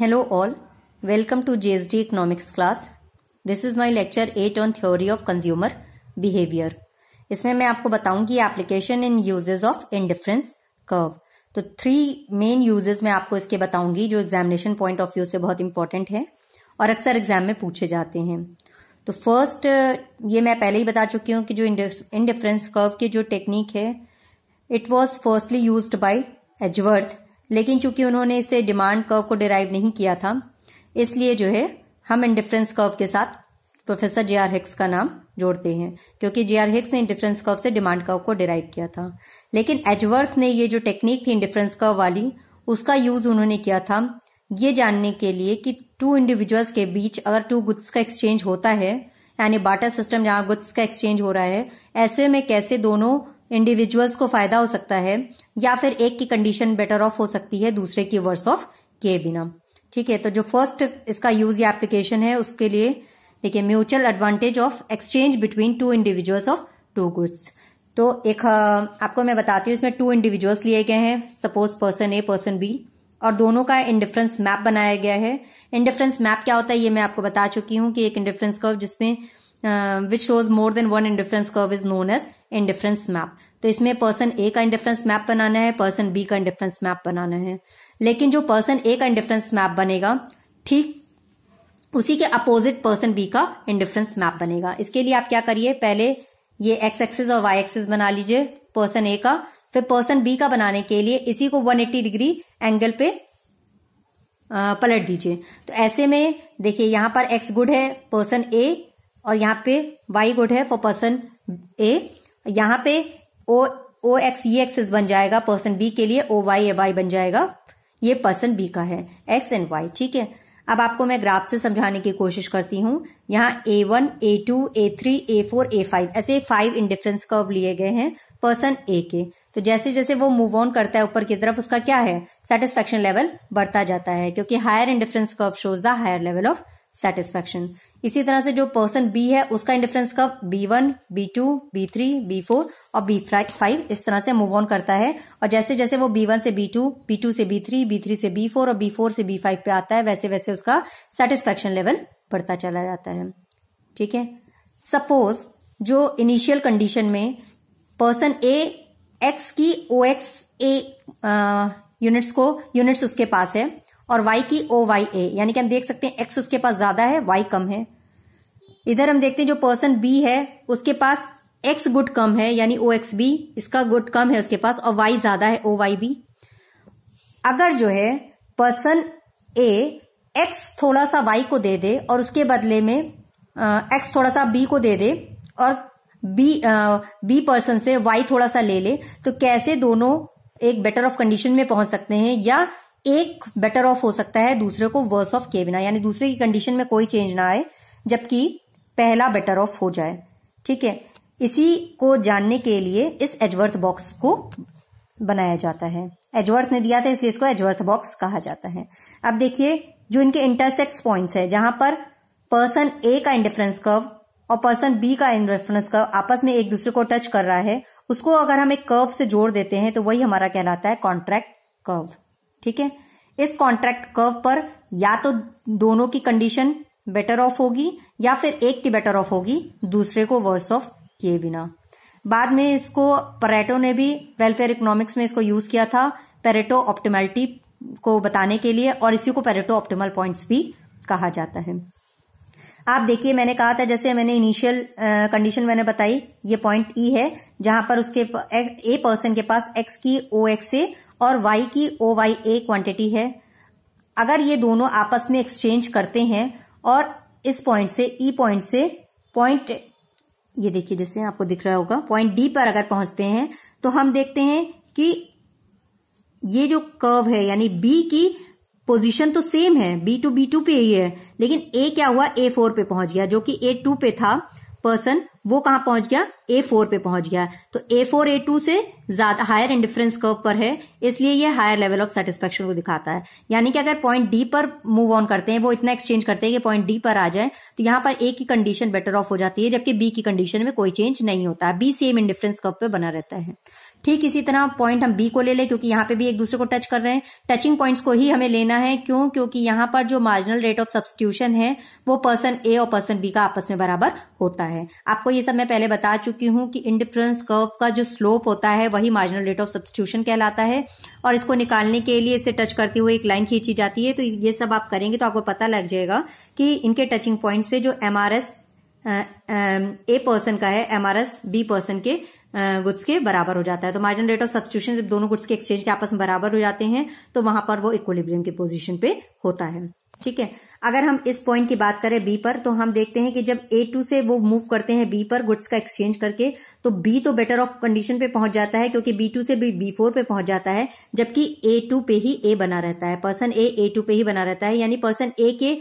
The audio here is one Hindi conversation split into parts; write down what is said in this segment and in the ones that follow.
welcome to Welcome S D economics class this is my lecture eight on theory of consumer behaviour इसमें मैं आपको बताऊंगी application in uses of indifference curve तो थ्री मेन यूजेस मैं आपको इसके बताऊंगी जो एग्जामिनेशन पॉइंट ऑफ व्यू से बहुत इंपॉर्टेंट है और अक्सर एग्जाम में पूछे जाते हैं तो फर्स्ट ये मैं पहले ही बता चुकी हूँ कि जो इंडिफरेंस कर्व की जो टेक्निक है it was firstly use by Edgeworth लेकिन चूंकि उन्होंने इसे डिमांड कर्व को डिराइव नहीं किया था इसलिए जो है हम इंडिफरेंस कर्व के साथ प्रोफेसर जे आर हिक्स का नाम जोड़ते हैं क्योंकि जे आर हिक्स ने इंडिफरेंस कर्व से डिमांड कर्व को डिराइव किया था लेकिन एजवर्थ ने ये जो टेक्निक थी इंडिफरेंस कर्व वाली उसका यूज उन्होंने किया था ये जानने के लिए कि टू इंडिविजुअल्स के बीच अगर टू गुड्स का एक्सचेंज होता है यानी बाटा सिस्टम जहां गुड्स का एक्सचेंज हो रहा है ऐसे में कैसे दोनों इंडिविजुअल्स को फायदा हो सकता है या फिर एक की कंडीशन बेटर ऑफ हो सकती है दूसरे की वर्स ऑफ के बिना ठीक है तो जो फर्स्ट इसका यूज या एप्लीकेशन है उसके लिए देखिए mutual advantage of exchange between two individuals of two goods तो एक आपको मैं बताती हूँ इसमें टू इंडिविजुअल्स लिए गए हैं suppose person A person B और दोनों का इंडिफरेंस मैप बनाया गया है इंडिफरेंस मैप क्या होता है ये मैं आपको बता चुकी हूँ कि एक इंडिफरेंस कर्व जिसमें uh, which shows more than one indifference curve is known as indifference map तो इसमें पर्सन ए का इंडिफरेंस मैप बनाना है पर्सन बी का इंडिफरेंस मैप बनाना है लेकिन जो पर्सन ए का इंडिफरेंस मैप बनेगा ठीक उसी के अपोजिट पर्सन बी का इंडिफरेंस मैप बनेगा इसके लिए आप क्या करिए पहले ये एक्स एक्सेस और वाई एक्सेस बना लीजिए पर्सन ए का फिर पर्सन बी का बनाने के लिए इसी को 180 डिग्री एंगल पे uh, पलट दीजिए तो ऐसे में देखिए यहां पर एक्स गुड है पर्सन ए और यहाँ पे वाई गुड है फॉर पर्सन ए यहाँ पे ओ ओ एक्स ई एक्स बन जाएगा पर्सन बी के लिए ओ वाई ए वाई बन जाएगा ये पर्सन बी का है एक्स एंड वाई ठीक है अब आपको मैं ग्राफ से समझाने की कोशिश करती हूँ यहाँ A one A two A three A four A five ऐसे फाइव इंडिफरेंस कर्व लिए गए हैं पर्सन ए के तो जैसे जैसे वो मूव ऑन करता है ऊपर की तरफ उसका क्या है सेटिस्फेक्शन लेवल बढ़ता जाता है क्योंकि higher indifference curve shows the higher level of satisfaction इसी तरह से जो पर्सन बी है उसका indifference curve B one B two B three B four और बी फाइव इस तरह से मूव ऑन करता है और जैसे जैसे वो बी वन से बी टू बी टू से बी थ्री बी थ्री से बी फोर और बी फोर से बी फाइव पे आता है वैसे वैसे उसका सेटिस्फेक्शन लेवल बढ़ता चला जाता है ठीक है सपोज जो इनिशियल कंडीशन में पर्सन ए एक्स की ओ एक्स ए यूनिट्स को यूनिट्स उसके पास है और y की ओ वाई ए यानी कि हम देख सकते हैं x उसके पास ज्यादा है y कम है इधर हम देखते हैं जो पर्सन b है उसके पास x गुड कम है यानी ओ एक्स बी इसका गुड कम है उसके पास और y ज्यादा है ओ वाई बी अगर जो है पर्सन ए x थोड़ा सा y को दे दे और उसके बदले में x थोड़ा सा b को दे दे और b b पर्सन से y थोड़ा सा ले ले तो कैसे दोनों एक बेटर ऑफ कंडीशन में पहुंच सकते हैं या एक बेटर ऑफ हो सकता है दूसरे को वर्स ऑफ के बिना यानी दूसरे की कंडीशन में कोई चेंज ना आए जबकि पहला बेटर ऑफ हो जाए ठीक है इसी को जानने के लिए इस एजवर्थ बॉक्स को बनाया जाता है एजवर्थ ने दिया था इसलिए इसको एजवर्थ बॉक्स कहा जाता है अब देखिए जो इनके इंटरसेक्स पॉइंट्स है जहां पर पर्सन ए का इंडिफरेंस कर्व और पर्सन बी का इंडिफरेंस कर्व आपस में एक दूसरे को टच कर रहा है उसको अगर हम एक कर्व से जोड़ देते हैं तो वही हमारा कहलाता है कॉन्ट्रैक्ट कर्व ठीक है इस कॉन्ट्रैक्ट कर्व पर या तो दोनों की कंडीशन बेटर ऑफ होगी या फिर एक की बेटर ऑफ होगी दूसरे को वर्स ऑफ किए बिना बाद में इसको पेरेटो ने भी वेलफेयर इकोनॉमिक्स में इसको यूज किया था पेरेटो ऑप्टिमलिटी को बताने के लिए और इसी को पेरेटो ऑप्टिमल पॉइंट्स भी कहा जाता है आप देखिए मैंने कहा था जैसे मैंने इनिशियल कंडीशन मैंने बताई ये पॉइंट ई e है जहां पर उसके ए पर्सन के पास एक्स की ओ एक्स से और y की ओ वाई ए क्वांटिटी है अगर ये दोनों आपस में एक्सचेंज करते हैं और इस पॉइंट से ई e पॉइंट से पॉइंट ये देखिए जैसे आपको दिख रहा होगा पॉइंट डी पर अगर पहुंचते हैं तो हम देखते हैं कि ये जो कर्व है यानी बी की पोजीशन तो सेम है बी टू बी टू पे ही है लेकिन ए क्या हुआ ए फोर पे पहुंच गया जो कि ए टू पे था पर्सन वो कहां पहुंच गया ए फोर पे पहुंच गया तो ए फोर ए टू से ज्यादा हायर इंडिफरेंस कर्व पर है इसलिए ये हायर लेवल ऑफ सेटिस्फेक्शन को दिखाता है यानी कि अगर पॉइंट डी पर मूव ऑन करते हैं वो इतना एक्सचेंज करते हैं कि पॉइंट डी पर आ जाए तो यहां पर ए की कंडीशन बेटर ऑफ हो जाती है जबकि बी की कंडीशन में कोई चेंज नहीं होता बी सेम इंडिफरेंस कर्व पे बना रहता है ठीक इसी तरह पॉइंट हम बी को ले लें क्योंकि यहां पे भी एक दूसरे को टच कर रहे हैं टचिंग पॉइंट्स को ही हमें लेना है क्यों क्योंकि यहां पर जो मार्जिनल रेट ऑफ सब्सटीट्यूशन है वो पर्सन ए और पर्सन बी का आपस में बराबर होता है आपको ये सब मैं पहले बता चुकी हूं कि इंडिफरेंस कर्व का जो स्लोप होता है वही मार्जिनल रेट ऑफ सब्सटीट्यूशन कहलाता है और इसको निकालने के लिए इसे टच करते हुए एक लाइन खींची जाती है तो ये सब आप करेंगे तो आपको पता लग जाएगा कि इनके टचिंग पॉइंट्स पे जो एमआरएस ए पर्सन का है एमआरएस बी पर्सन के गुड्स के बराबर हो जाता है तो मार्जिन रेट ऑफ सब्सिट्यूशन जब दोनों गुड्स के एक्सचेंज के आपस में बराबर हो जाते हैं तो वहां पर वो इक्वलिब्रियम की पोजिशन पे होता है ठीक है अगर हम इस पॉइंट की बात करें बी पर तो हम देखते हैं कि जब ए टू से वो मूव करते हैं बी पर गुड्स का एक्सचेंज करके तो बी तो बेटर ऑफ कंडीशन पे पहुंच जाता है क्योंकि बी टू से बी बी फोर पे पहुंच जाता है जबकि ए टू पे ही ए बना रहता है पर्सन ए ए टू पे ही बना रहता है यानी पर्सन ए के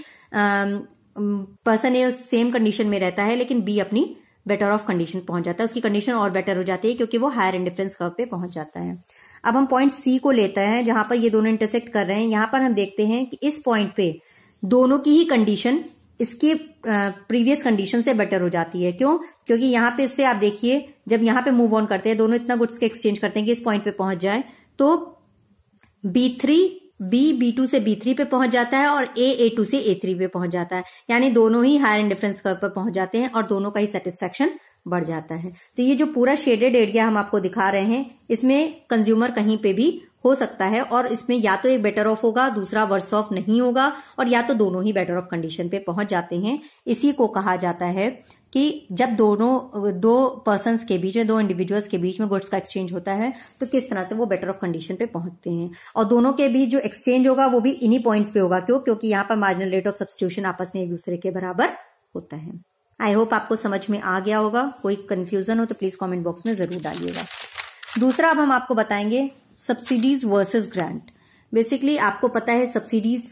पर्सन ए सेम कंडीशन में रहता है लेकिन बी अपनी बेटर ऑफ कंडीशन पहुंच जाता है उसकी कंडीशन और बेटर हो जाती है क्योंकि वो हायर इंडिफरेंस कर्व पे पहुंच जाता है अब हम पॉइंट सी को लेते हैं जहां पर ये दोनों इंटरसेक्ट कर रहे हैं यहां पर हम देखते हैं कि इस पॉइंट पे दोनों की ही कंडीशन इसके प्रीवियस कंडीशन से बेटर हो जाती है क्यों क्योंकि यहां पे इससे आप देखिए जब यहां पे मूव ऑन करते हैं दोनों इतना गुड्स के एक्सचेंज करते हैं कि इस पॉइंट पे पहुंच जाए तो B three B B two से बी थ्री पे पहुंच जाता है और ए ए टू से ए थ्री पे पहुंच जाता है यानी दोनों ही हायर डिफरेंस कर्व पर पहुंच जाते हैं और दोनों का ही सेटिस्फेक्शन बढ़ जाता है तो ये जो पूरा शेडेड एरिया हम आपको दिखा रहे हैं इसमें कंज्यूमर कहीं पे भी हो सकता है और इसमें या तो एक बेटर ऑफ होगा दूसरा वर्स ऑफ नहीं होगा और या तो दोनों ही बेटर ऑफ कंडीशन पे पहुंच जाते हैं इसी को कहा जाता है कि जब दोनों दो पर्सन के बीच में दो इंडिविजुअल्स के बीच में गुड्स का एक्सचेंज होता है तो किस तरह से वो बेटर ऑफ कंडीशन पे पहुंचते हैं और दोनों के बीच जो एक्सचेंज होगा वो भी इन्हीं पॉइंट्स पे होगा क्यों क्योंकि यहाँ पर मार्जिनल रेट ऑफ सब्सिट्यूशन आपस में एक दूसरे के बराबर होता है आई होप आपको समझ में आ गया होगा कोई कंफ्यूजन हो तो प्लीज कॉमेंट बॉक्स में जरूर डालिएगा दूसरा अब हम आपको बताएंगे सब्सिडीज वर्सेज ग्रांट बेसिकली आपको पता है सब्सिडीज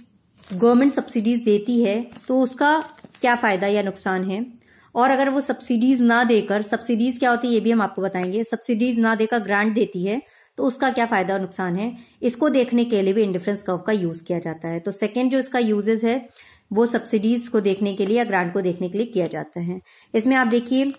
गवर्नमेंट सब्सिडीज देती है तो उसका क्या फायदा या नुकसान है और अगर वो सब्सिडीज ना देकर सब्सिडीज क्या होती है ये भी हम आपको बताएंगे सब्सिडीज ना देकर ग्रांट देती है तो उसका क्या फायदा और नुकसान है इसको देखने के लिए भी इंडिफरेंस कर्व का यूज किया जाता है तो सेकेंड जो इसका यूजेस है वो सब्सिडीज को देखने के लिए या ग्रांट को देखने के लिए किया जाता है इसमें आप देखिए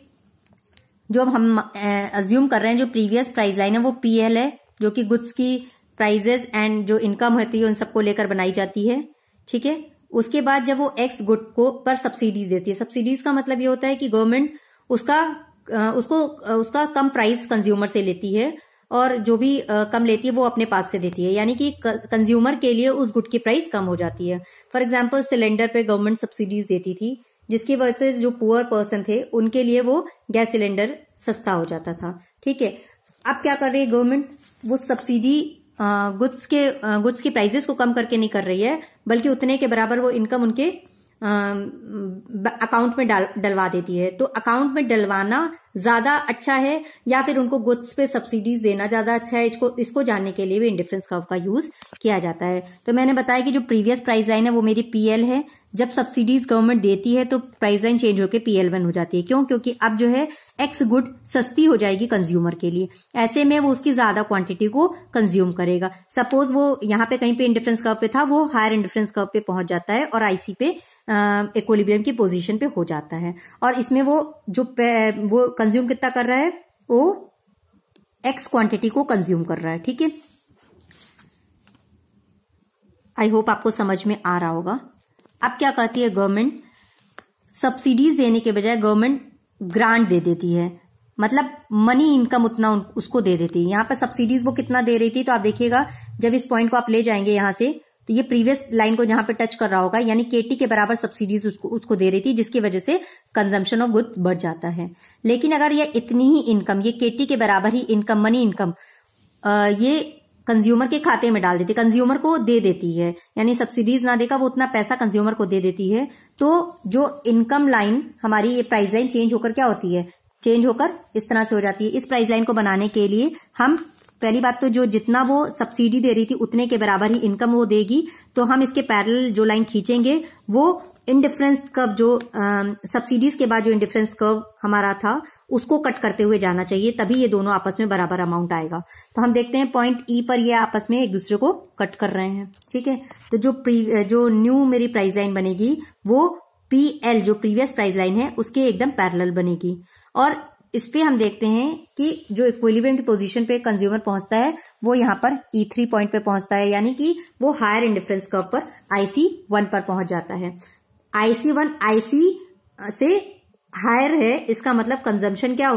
जो हम अज्यूम कर रहे हैं जो प्रीवियस प्राइस लाइन है वो पीएल है जो कि गुड्स की प्राइजेस एंड जो इनकम होती है उन सबको लेकर बनाई जाती है ठीक है उसके बाद जब वो एक्स गुट को पर सब्सिडीज देती है सब्सिडीज का मतलब ये होता है कि गवर्नमेंट उसका उसको उसका कम प्राइस कंज्यूमर से लेती है और जो भी कम लेती है वो अपने पास से देती है यानी कि कंज्यूमर के लिए उस गुट की प्राइस कम हो जाती है फॉर एग्जाम्पल सिलेंडर पे गवर्नमेंट सब्सिडीज देती थी जिसकी वजह से जो पुअर पर्सन थे उनके लिए वो गैस सिलेंडर सस्ता हो जाता था ठीक है अब क्या कर रही है गवर्नमेंट वो सब्सिडी गुड्स के गुड्स की प्राइजेस को कम करके नहीं कर रही है बल्कि उतने के बराबर वो इनकम उनके अकाउंट में डाल डलवा देती है तो अकाउंट में डलवाना ज्यादा अच्छा है या फिर उनको गुड्स पे सब्सिडीज देना ज्यादा अच्छा है इसको इसको जानने के लिए भी इंडिफरेंस कर्व का यूज किया जाता है तो मैंने बताया कि जो प्रीवियस प्राइस लाइन है वो मेरी पीएल है जब सब्सिडीज गवर्नमेंट देती है तो प्राइस लाइन चेंज होकर पीएल वन हो जाती है क्यों क्योंकि अब जो है एक्स गुड सस्ती हो जाएगी कंज्यूमर के लिए ऐसे में वो उसकी ज्यादा क्वांटिटी को कंज्यूम करेगा सपोज वो यहाँ पे कहीं पे इंडिफरेंस कर्व पे था वो हायर इंडिफरेंस कर्व पे पहुंच जाता है और आईसी पे इक्वलिब्रियम की पोजिशन पे हो जाता है और इसमें वो जो वो कंज्यूम कितना कर रहा है वो एक्स क्वांटिटी को कंज्यूम कर रहा है ठीक है आई होप आपको समझ में आ रहा होगा अब क्या कहती है गवर्नमेंट सब्सिडीज देने के बजाय गवर्नमेंट ग्रांट दे देती है मतलब मनी इनकम उतना उसको दे देती है यहाँ पर सब्सिडीज वो कितना दे रही थी तो आप देखिएगा जब इस पॉइंट को आप ले जाएंगे यहां से तो ये प्रीवियस लाइन को जहां पे टच कर रहा होगा यानी केटी के बराबर सब्सिडीज उसको उसको दे रही थी जिसकी वजह से कंजम्पशन ऑफ गुड बढ़ जाता है लेकिन अगर ये इतनी ही इनकम ये केटी के बराबर ही इनकम मनी इनकम ये कंज्यूमर के खाते में डाल देती है कंज्यूमर को दे देती है यानी सब्सिडीज ना देकर वो उतना पैसा कंज्यूमर को दे देती है तो जो इनकम लाइन हमारी ये प्राइस लाइन चेंज होकर क्या होती है चेंज होकर इस तरह से हो जाती है इस प्राइस लाइन को बनाने के लिए हम पहली बात तो जो जितना वो सब्सिडी दे रही थी उतने के बराबर ही इनकम वो देगी तो हम इसके पैरल जो लाइन खींचेंगे वो इनडिफरेंस कर्व जो सब्सिडीज के बाद जो इनडिफरेंस कर्व हमारा था उसको कट करते हुए जाना चाहिए तभी ये दोनों आपस में बराबर अमाउंट आएगा तो हम देखते हैं पॉइंट ई e पर ये आपस में एक दूसरे को कट कर रहे हैं ठीक है तो जो प्री जो न्यू मेरी प्राइस लाइन बनेगी वो पी एल जो प्रीवियस प्राइस लाइन है उसके एकदम पैरल बनेगी और इस पे हम देखते हैं कि जो इक्विलिब्रियम की पोजीशन पे कंज्यूमर पहुंचता है वो यहाँ पर ई थ्री पॉइंट पे पहुंचता है यानी कि वो हायर इंडिफरेंस कर्व पर आईसी वन पर पहुंच जाता है आईसी वन आईसी से हायर है इसका मतलब कंजम्पशन क्या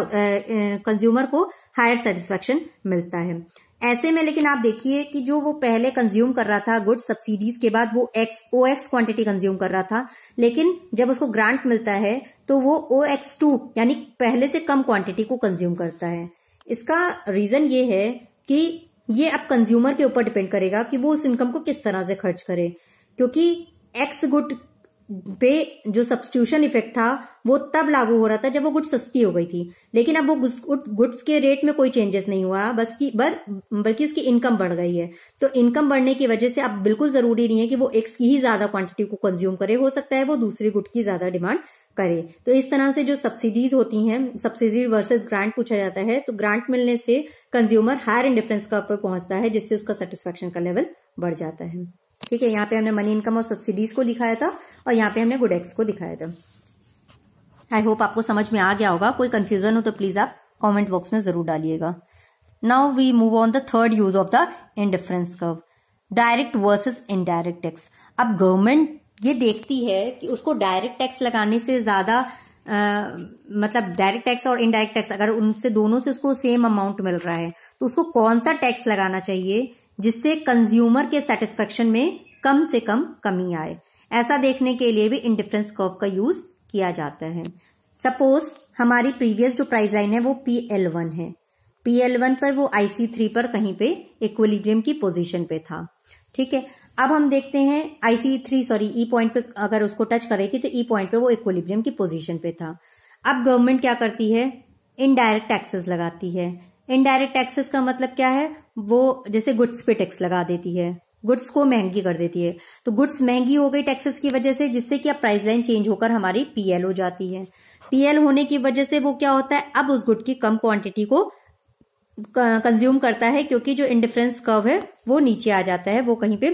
कंज्यूमर को हायर सेटिस्फेक्शन मिलता है ऐसे में लेकिन आप देखिए कि जो वो पहले कंज्यूम कर रहा था गुड सब्सिडीज के बाद वो X O X quantity consume कर रहा था लेकिन जब उसको ग्रांट मिलता है तो वो ओ एक्स टू यानी पहले से कम क्वांटिटी को कंज्यूम करता है इसका रीजन ये है कि ये अब कंज्यूमर के ऊपर डिपेंड करेगा कि वो उस इनकम को किस तरह से खर्च करे क्योंकि एक्स गुड पे जो सब्सटीट्यूशन इफेक्ट था वो तब लागू हो रहा था जब वो गुड्स सस्ती हो गई थी लेकिन अब वो गुड्स के रेट में कोई चेंजेस नहीं हुआ बस की बर बल्कि उसकी इनकम बढ़ गई है तो इनकम बढ़ने की वजह से अब बिल्कुल जरूरी नहीं है कि वो एक्स की ही ज्यादा क्वांटिटी को कंज्यूम करे हो सकता है वो दूसरी गुड की ज्यादा डिमांड करे तो इस तरह से जो सब्सिडीज होती हैं सब्सिडी वर्सेज ग्रांट पूछा जाता है तो ग्रांट मिलने से कंज्यूमर हायर इंडिफरेंस का पहुंचता है जिससे उसका सेटिस्फेक्शन का लेवल बढ़ जाता है ठीक है यहाँ पे हमने मनी इनकम और सब्सिडीज को दिखाया था और यहाँ पे हमने गुडेक्स को दिखाया था आई होप आपको समझ में आ गया होगा कोई कंफ्यूजन हो तो प्लीज आप कमेंट बॉक्स में जरूर डालिएगा now we move on the third use of the indifference curve direct versus indirect tax अब गवर्नमेंट ये देखती है कि उसको डायरेक्ट टैक्स लगाने से ज्यादा मतलब डायरेक्ट टैक्स और इनडायरेक्ट टैक्स अगर उनसे दोनों से उसको सेम अमाउंट मिल रहा है तो उसको कौन सा टैक्स लगाना चाहिए जिससे कंज्यूमर के सेटिस्फेक्शन में कम से कम कमी आए ऐसा देखने के लिए भी इंडिफरेंस कर्व का यूज किया जाता है सपोज हमारी प्रीवियस जो प्राइस लाइन है वो पी एल वन है पी एल वन पर वो आईसी थ्री पर कहीं पे इक्वलिब्रियम की पोजीशन पे था ठीक है अब हम देखते हैं IC three sorry E point पे अगर उसको टच करेगी तो ई e पॉइंट पे वो इक्वलिब्रियम की पोजीशन पे था अब गवर्नमेंट क्या करती है इनडायरेक्ट टैक्सेस लगाती है इनडायरेक्ट टैक्सेस का मतलब क्या है वो जैसे गुड्स पे टैक्स लगा देती है गुड्स को महंगी कर देती है तो गुड्स महंगी हो गई टैक्सेस की वजह से जिससे कि अब प्राइस लाइन चेंज होकर हमारी पीएल हो जाती है पीएल होने की वजह से वो क्या होता है अब उस गुड की कम क्वांटिटी को कंज्यूम करता है क्योंकि जो इंडिफरेंस कर्व है वो नीचे आ जाता है वो कहीं पे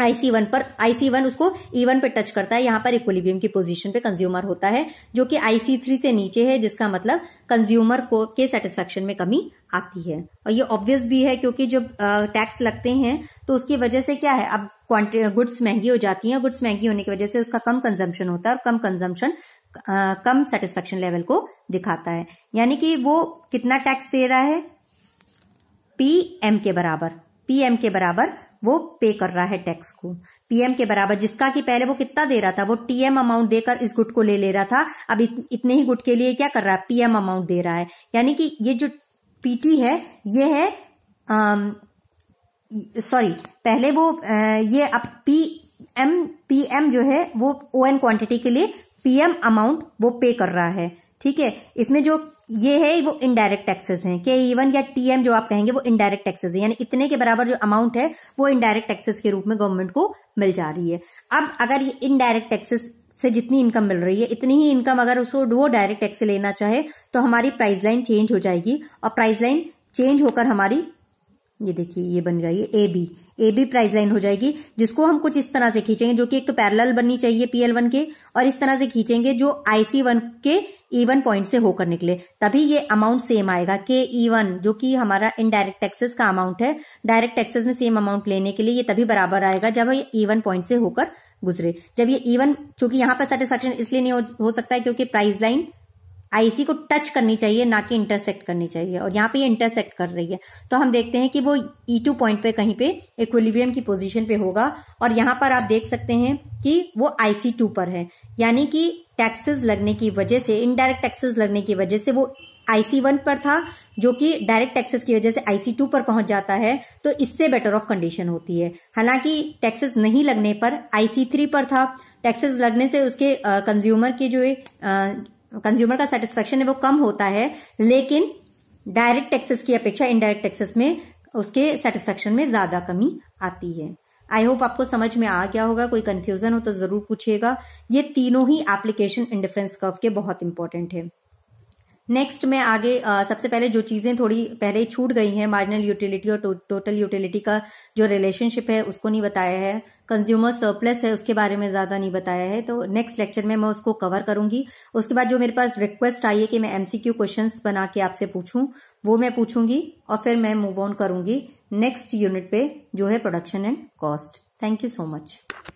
आईसी वन पर आईसी वन उसको ई वन पर टच करता है यहां पर इक्विलिब्रियम की पोजीशन पे कंज्यूमर होता है जो कि आईसी थ्री से नीचे है जिसका मतलब कंज्यूमर को के सेटिस्फेक्शन में कमी आती है और ये ऑब्वियस भी है क्योंकि जब टैक्स लगते हैं तो उसकी वजह से क्या है अब गुड्स महंगी हो जाती हैं गुड्स महंगी होने की वजह से उसका कम कंजम्पशन होता है और कम कंजम्पशन कम सेटिस्फेक्शन लेवल को दिखाता है यानी कि वो कितना टैक्स दे रहा है पीएम के बराबर पीएम के बराबर वो पे कर रहा है टैक्स को पीएम के बराबर जिसका कि पहले वो कितना दे रहा था वो टीएम अमाउंट देकर इस गुट को ले ले रहा था अब इतने ही गुट के लिए क्या कर रहा है पीएम अमाउंट दे रहा है यानी कि ये जो पीटी है ये है सॉरी पहले वो आ, ये अब पी एम पी एम जो है वो ओ एन क्वांटिटी के लिए पीएम अमाउंट वो पे कर रहा है ठीक है इसमें जो ये है वो इनडायरेक्ट टैक्सेस हैं के इवन या टीएम जो आप कहेंगे वो इनडायरेक्ट टैक्सेस है यानी इतने के बराबर जो अमाउंट है वो इनडायरेक्ट टैक्सेस के रूप में गवर्नमेंट को मिल जा रही है अब अगर ये इनडायरेक्ट टैक्सेस से जितनी इनकम मिल रही है इतनी ही इनकम अगर उसको वो डायरेक्ट टैक्स लेना चाहे तो हमारी प्राइस लाइन चेंज हो जाएगी और प्राइस लाइन चेंज होकर हमारी ये देखिए ये बन जाइए A B A B price line हो जाएगी जिसको हम कुछ इस तरह से खींचेंगे जो कि एक तो पैरेलल बननी चाहिए पीएल वन के और इस तरह से खींचेंगे जो आईसी वन के ई वन पॉइंट से होकर निकले तभी ये अमाउंट सेम आएगा के ई वन जो कि हमारा इनडायरेक्ट टैक्सेस का अमाउंट है डायरेक्ट टैक्सेस में सेम अमाउंट लेने के लिए ये तभी बराबर आएगा जब ये ई पॉइंट से होकर गुजरे जब ये इवन चूंकि यहाँ पर सेटिस्फेक्शन इसलिए नहीं हो, हो सकता है क्योंकि प्राइस लाइन आईसी को टच करनी चाहिए ना कि इंटरसेक्ट करनी चाहिए और यहाँ पे ये इंटरसेक्ट कर रही है तो हम देखते हैं कि वो ई टू पॉइंट पे कहीं पे इक्विलिब्रियम की पोजीशन पे होगा और यहाँ पर आप देख सकते हैं कि वो आईसी टू पर है यानी कि टैक्सेस लगने की वजह से इनडायरेक्ट टैक्सेस लगने की वजह से वो आईसी वन पर था जो कि डायरेक्ट टैक्सेस की वजह से आईसी टू पर पहुंच जाता है तो इससे बेटर ऑफ कंडीशन होती है हालांकि टैक्सेस नहीं लगने पर आईसी थ्री पर था टैक्सेस लगने से उसके कंज्यूमर के जो कंज्यूमर का सेटिस्फेक्शन है वो कम होता है लेकिन डायरेक्ट टैक्सेस की अपेक्षा इनडायरेक्ट टैक्सेस में उसके सेटिस्फेक्शन में ज्यादा कमी आती है आई होप आपको समझ में आ गया होगा कोई कंफ्यूजन हो तो जरूर पूछिएगा ये तीनों ही एप्लीकेशन इंडिफरेंस कर्व के बहुत इंपॉर्टेंट है नेक्स्ट मैं आगे आ, सबसे पहले जो चीजें थोड़ी पहले छूट गई हैं मार्जिनल यूटिलिटी और टो, टोटल यूटिलिटी का जो रिलेशनशिप है उसको नहीं बताया है कंज्यूमर सरप्लस है उसके बारे में ज्यादा नहीं बताया है तो नेक्स्ट लेक्चर में मैं उसको कवर करूंगी उसके बाद जो मेरे पास रिक्वेस्ट आई है कि मैं एमसीक्यू क्वेश्चन बना के आपसे पूछूं वो मैं पूछूंगी और फिर मैं मूव ऑन करूंगी नेक्स्ट यूनिट पे जो है production and cost thank you so much